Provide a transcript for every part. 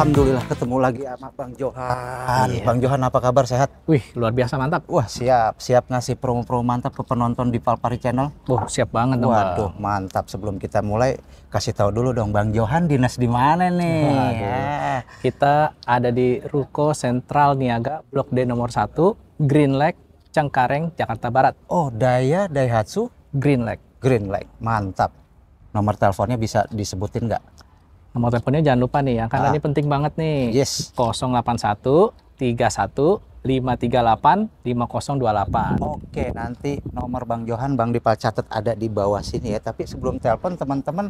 Alhamdulillah ketemu lagi sama Bang Johan. Iya. Bang Johan apa kabar sehat? Wih, luar biasa mantap. Wah, siap, siap ngasih promo-promo mantap ke penonton di Palpari Channel. Wah, siap banget dong. Waduh, bang. mantap. Sebelum kita mulai, kasih tahu dulu dong Bang Johan dinas di mana nih? Waduh. Ya. Kita ada di Ruko Sentral Niaga Blok D nomor 1, Green Lake, Cengkareng, Jakarta Barat. Oh, Daya Daihatsu Green Lake. Green Lake. Mantap. Nomor teleponnya bisa disebutin nggak? Nomor teleponnya jangan lupa nih ya, karena ah. ini penting banget nih. Yes. 081 31 538 5028. Oke, nanti nomor Bang Johan Bang Dipal catat ada di bawah sini ya. Tapi sebelum telepon teman-teman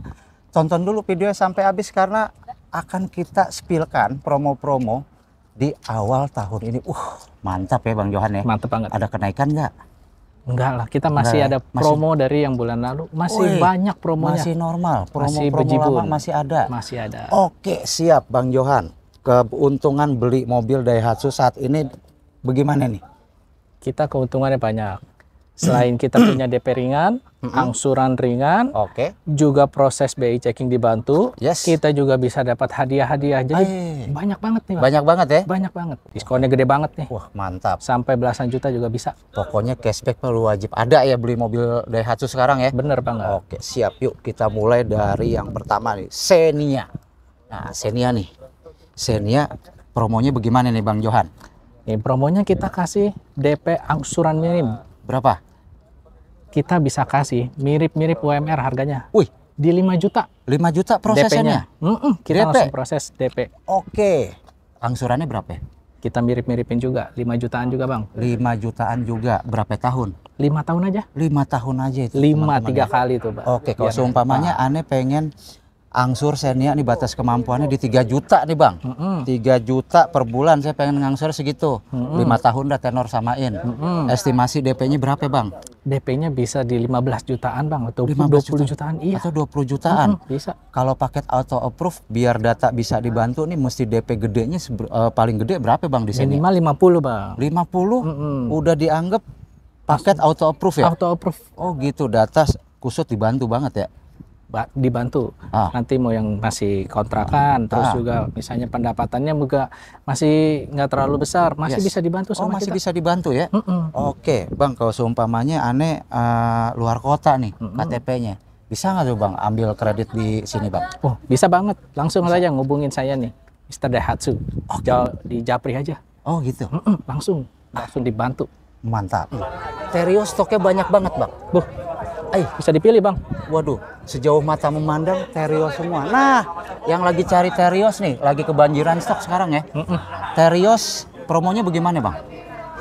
tonton dulu videonya sampai habis karena akan kita spilkan promo-promo di awal tahun ini. Uh, mantap ya Bang Johan ya. Mantap banget. Ada kenaikan nggak? Enggak lah, kita masih Enggak, ya? ada promo dari yang bulan lalu. Masih banyak promonya. Masih normal, promo, masih promo bejibun. lama masih ada. Masih ada. Oke, siap Bang Johan. Keuntungan beli mobil Daihatsu saat ini bagaimana nih? Kita keuntungannya banyak. Selain kita punya DP ringan, mm-hmm. angsuran ringan. Oke. Okay. Juga proses BI checking dibantu. Yes. Kita juga bisa dapat hadiah-hadiah. Jadi Ayy. Eh. banyak banget nih. Bang. Banyak banget ya? Banyak banget. Diskonnya gede banget nih. Wah mantap. Sampai belasan juta juga bisa. Pokoknya cashback perlu wajib ada ya beli mobil Daihatsu sekarang ya. Bener banget. Oke siap yuk kita mulai dari yang pertama nih Xenia. Nah Xenia nih. Xenia promonya bagaimana nih Bang Johan? Nih promonya kita kasih DP angsuran nih berapa? kita bisa kasih mirip-mirip oh. UMR harganya. Wih, di 5 juta. 5 juta prosesnya. Mm -mm, kita DP. langsung proses DP. Oke. Angsurannya berapa? Ya? Kita mirip-miripin juga, 5 jutaan juga, Bang. 5 jutaan juga. Berapa tahun? 5 tahun aja. 5 tahun aja itu. 5 3 ya. kali itu, Bang. Oke, kalau seumpamanya nah. aneh pengen angsur saya niat nih batas kemampuannya di 3 juta nih bang mm -hmm. 3 juta per bulan saya pengen ngangsur segitu mm -hmm. 5 tahun udah tenor samain mm -hmm. estimasi DP-nya berapa bang? DP-nya bisa di 15 jutaan bang atau 15 20 jutaan, jutaan iya atau 20 jutaan mm -hmm. bisa kalau paket auto approve biar data bisa dibantu nih mesti DP gedenya uh, paling gede berapa bang di sini? minimal 50 bang 50 mm -hmm. udah dianggap paket auto approve ya? auto approve oh gitu data kusut dibantu banget ya dibantu. Ah. Nanti mau yang masih kontrakan, ah. terus juga misalnya pendapatannya juga masih nggak terlalu besar, masih yes. bisa dibantu oh, sama oh, masih kita. bisa dibantu ya? Mm -mm. Oke, okay. Bang, kalau seumpamanya aneh eh, uh, luar kota nih mm -mm. KTP-nya. Bisa nggak tuh Bang ambil kredit di sini Bang? Oh, bisa banget. Langsung bisa. aja ngubungin saya nih, Mister Daihatsu. Okay. di Japri aja. Oh gitu? Mm -mm. Langsung, langsung dibantu. Mantap. Mm. Terio stoknya banyak banget Bang. Buh, Eh, bisa dipilih bang. Waduh, sejauh mata memandang Terios semua. Nah, yang lagi cari Terios nih, lagi kebanjiran stok sekarang ya. Mm -mm. Terios promonya bagaimana bang?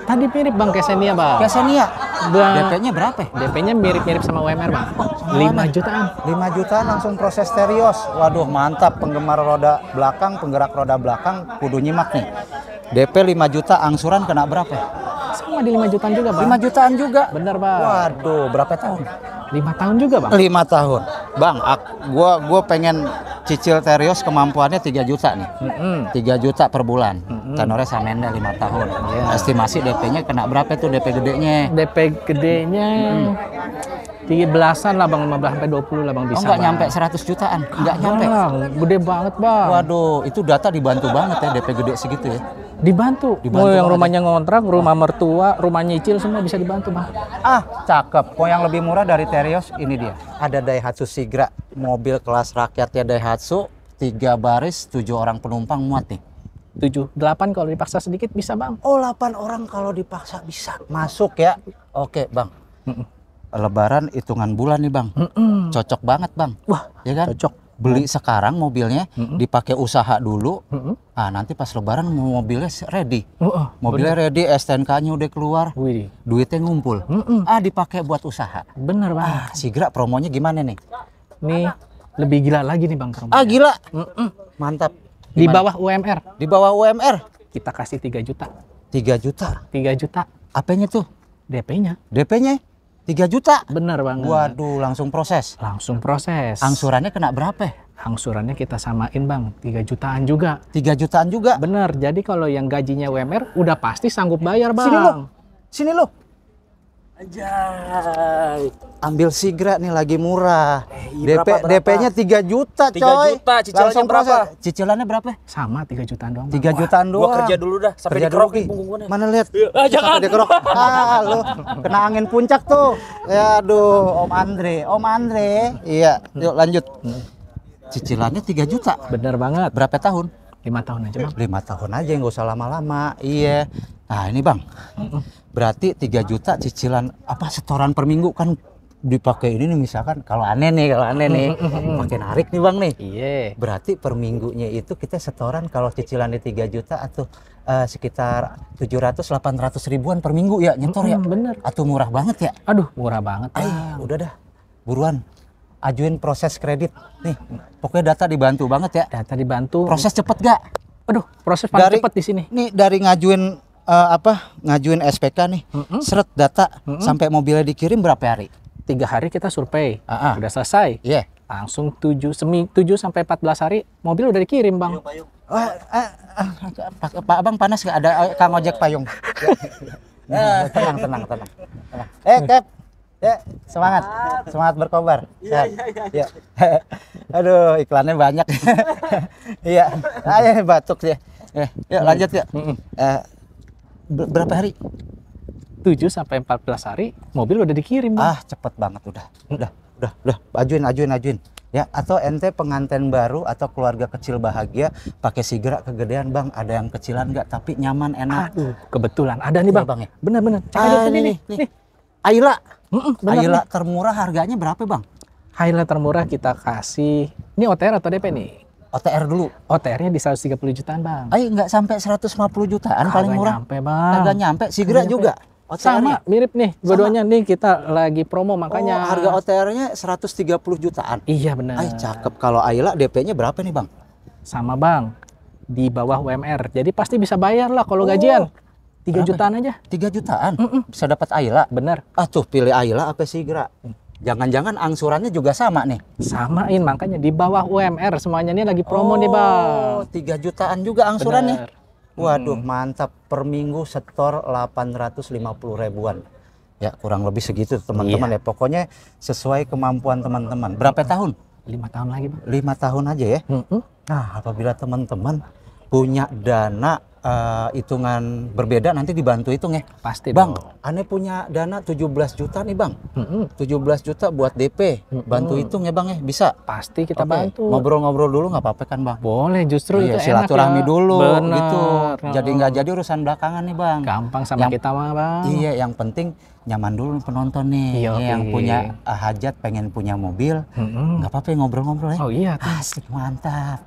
Tadi mirip bang Kesenia bang. Kesenia. DP-nya berapa? DP-nya mirip-mirip sama UMR bang. Oh, 5 jutaan. 5 jutaan langsung proses Terios. Waduh mantap penggemar roda belakang, penggerak roda belakang kudu nyimak nih. DP 5 juta angsuran kena berapa? Sama di 5 jutaan juga bang. 5 jutaan juga? Bener bang. Waduh berapa tahun? Lima tahun juga bang? Lima tahun, bang. gue gua pengen cicil terios kemampuannya 3 juta nih, mm-hmm. juta per bulan. Mm-hmm. Tenornya samenda lima tahun. Yeah. Estimasi DP-nya kena berapa tuh DP gedenya? DP gedenya. mm tiga belasan lah bang, 15 sampai 20 lah bang oh, bisa. Oh, nggak nyampe 100 jutaan, enggak nyampe. gede banget bang. Waduh, itu data dibantu banget ya DP gede segitu ya dibantu. Oh, dibantu mau yang rumahnya ngontrak, rumah mertua, rumah nyicil semua bisa dibantu, Bang. Ah, cakep. Kok yang lebih murah dari Terios ini dia. Ada Daihatsu Sigra, mobil kelas rakyatnya Daihatsu, tiga baris, tujuh orang penumpang muat nih. Tujuh, delapan kalau dipaksa sedikit bisa bang. Oh delapan orang kalau dipaksa bisa. Masuk ya. Oke bang. Lebaran hitungan bulan nih bang. Cocok banget bang. Wah ya kan? Cocok beli hmm. sekarang mobilnya -hmm. dipakai usaha dulu -hmm. ah nanti pas lebaran mobilnya ready uh, uh, mobilnya bener. ready STNK-nya udah keluar Wih. duitnya ngumpul -hmm. ah dipakai buat usaha bener ah, banget ah si promonya gimana nih nih lebih gila lagi nih bang promonya. ah gila hmm. mantap gimana? di bawah UMR di bawah UMR kita kasih 3 juta 3 juta 3 juta apanya tuh DP-nya DP-nya 3 juta. Benar banget. Waduh, langsung proses. Langsung proses. Angsurannya kena berapa? Angsurannya kita samain bang, 3 jutaan juga. 3 jutaan juga? Bener, jadi kalau yang gajinya UMR udah pasti sanggup bayar bang. Sini lo, sini lo. Anjay. Ambil sigra nih lagi murah. Eh, DP DP-nya 3 juta, 3 coy. 3 juta, cicilannya Langsung berapa? Proses. Cicilannya berapa? Sama 3 jutaan doang. 3 Wah, jutaan doang. Gua kerja dulu dah sampai dikerok di punggung gue. Mana lihat? Ah, jangan. Sampai dikerok. ah, lu kena angin puncak tuh. Ya aduh, Om Andre. Om Andre. Iya, yuk lanjut. Cicilannya 3 juta. Bener banget. Berapa tahun? 5 tahun aja bang 5 tahun aja enggak usah lama-lama iya Nah ini bang, berarti 3 juta cicilan apa setoran per minggu kan dipakai ini nih misalkan kalau aneh nih kalau aneh nih pakai narik nih bang nih. Iya. Berarti per minggunya itu kita setoran kalau cicilan di 3 juta atau uh, sekitar delapan ratus ribuan per minggu ya nyetor ya. Bener. Atau murah banget ya? Aduh, murah banget. Ay, ah. udah dah. Buruan ajuin proses kredit. Nih, pokoknya data dibantu banget ya. Data dibantu. Proses cepet gak? Aduh, proses paling dari, cepet di sini. Nih dari ngajuin uh, apa ngajuin SPK nih, mm -hmm. seret data mm -hmm. sampai mobilnya dikirim berapa hari? Tiga hari kita survei, uh -huh. udah selesai. Iya. Yeah. Langsung tujuh semi tujuh sampai empat belas hari mobil udah dikirim bang. Ayo, payung. Wah, uh, uh, pak, pak abang panas nggak ada uh, kang ojek payung? nah, tenang, tenang, tenang, tenang. Eh, Cap, ya eh, semangat, semangat berkobar. Iya, ya. iya, iya. Ya. Aduh, iklannya banyak. Iya, ayo batuk ya. ya lanjut ya. Uh, berapa hari? 7 sampai 14 hari mobil udah dikirim. Bang. Ah, cepet banget udah. Udah, udah, udah. Ajuin, ajuin, ajuin. Ya, atau ente pengantin baru atau keluarga kecil bahagia pakai sigra kegedean, Bang. Ada yang kecilan nggak tapi nyaman, enak. Aduh, kebetulan ada nih, iya, Bang. Ya, bang ya. Bener, bener. Cek ah, aja nih, nih, nih. nih. Ayla. Mm -mm, bener, Ayla nih. termurah harganya berapa, Bang? Ayla termurah kita kasih. Ini OTR atau DP nih? OTR dulu. OTR-nya di 130 jutaan, Bang. Ay, enggak sampai 150 jutaan Kagak paling murah. nyampe, Bang. Kagak nyampe, Sigra juga. OTR sama, mirip nih. Keduanya nih kita lagi promo oh, makanya. Oh, harga OTR-nya 130 jutaan. Iya, benar. Ay, cakep. Kalau Ayla DP-nya berapa nih, Bang? Sama, Bang. Di bawah UMR. Jadi pasti bisa bayar lah kalau oh. gajian. 3 jutaan aja. 3 jutaan? Mm -mm. Bisa dapat Ayla? Benar. Ah, tuh pilih Ayla apa Sigra? Mm. Jangan-jangan angsurannya juga sama nih. Samain makanya di bawah UMR semuanya ini lagi promo oh, nih, Bang. Oh 3 jutaan juga angsurannya. Bener. Waduh, hmm. mantap. Per minggu setor 850 ribuan. Ya, kurang lebih segitu teman-teman iya. ya. Pokoknya sesuai kemampuan teman-teman. Berapa tahun? Lima tahun lagi, Bang. Lima tahun aja ya. Hmm. Nah, apabila teman-teman punya dana uh, berbeda nanti dibantu hitung nge. Ya. Pasti Bang, dong. aneh punya dana 17 juta nih Bang. Mm -hmm. 17 juta buat DP. Mm -hmm. Bantu hitung nge ya, Bang ya, bisa? Pasti kita okay. bantu. Ngobrol-ngobrol dulu nggak apa-apa kan Bang? Boleh, justru ya. silaturahmi ya. dulu Bener. gitu. Jadi nggak jadi urusan belakangan nih Bang. Gampang sama yang, kita Bang. Iya, yang penting nyaman dulu penonton nih okay. Iya, yang punya uh, hajat pengen punya mobil nggak mm -hmm. apa-apa ya, ngobrol-ngobrol ya oh iya asik mantap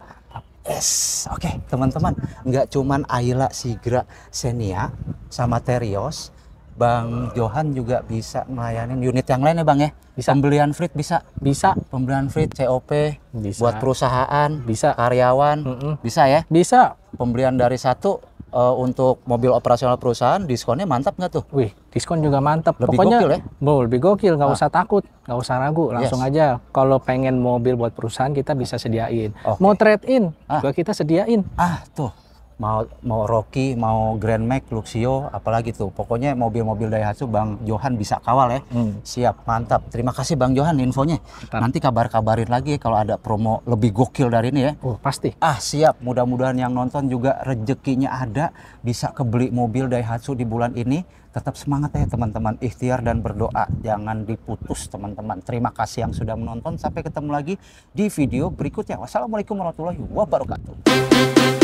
Yes, oke okay, teman-teman, nggak cuman Ayla, Sigra, Senia, sama Terios, Bang Johan juga bisa melayani unit yang lain ya Bang ya? Bisa. Pembelian frit bisa? Bisa. Pembelian frit COP bisa. buat perusahaan, bisa karyawan, mm -mm. bisa ya? Bisa. Pembelian dari satu uh, untuk mobil operasional perusahaan diskonnya mantap nggak tuh? Wih, diskon juga mantap. Lebih Pokoknya, gokil ya? Bo, lebih gokil, nggak ah. usah takut, nggak usah ragu, langsung yes. aja. Kalau pengen mobil buat perusahaan kita bisa sediain. Okay. Mau trade in, ah. juga kita sediain. Ah, tuh mau mau Rocky, mau Grand Max, Luxio, apalagi tuh. Pokoknya mobil-mobil Daihatsu Bang Johan bisa kawal ya. Hmm. Siap, mantap. Terima kasih Bang Johan infonya. Mantap. Nanti kabar-kabarin lagi kalau ada promo lebih gokil dari ini ya. Oh, pasti. Ah, siap. Mudah-mudahan yang nonton juga rezekinya ada, bisa kebeli mobil Daihatsu di bulan ini. Tetap semangat ya teman-teman, ikhtiar dan berdoa. Jangan diputus teman-teman. Terima kasih yang sudah menonton. Sampai ketemu lagi di video berikutnya. Wassalamualaikum warahmatullahi wabarakatuh.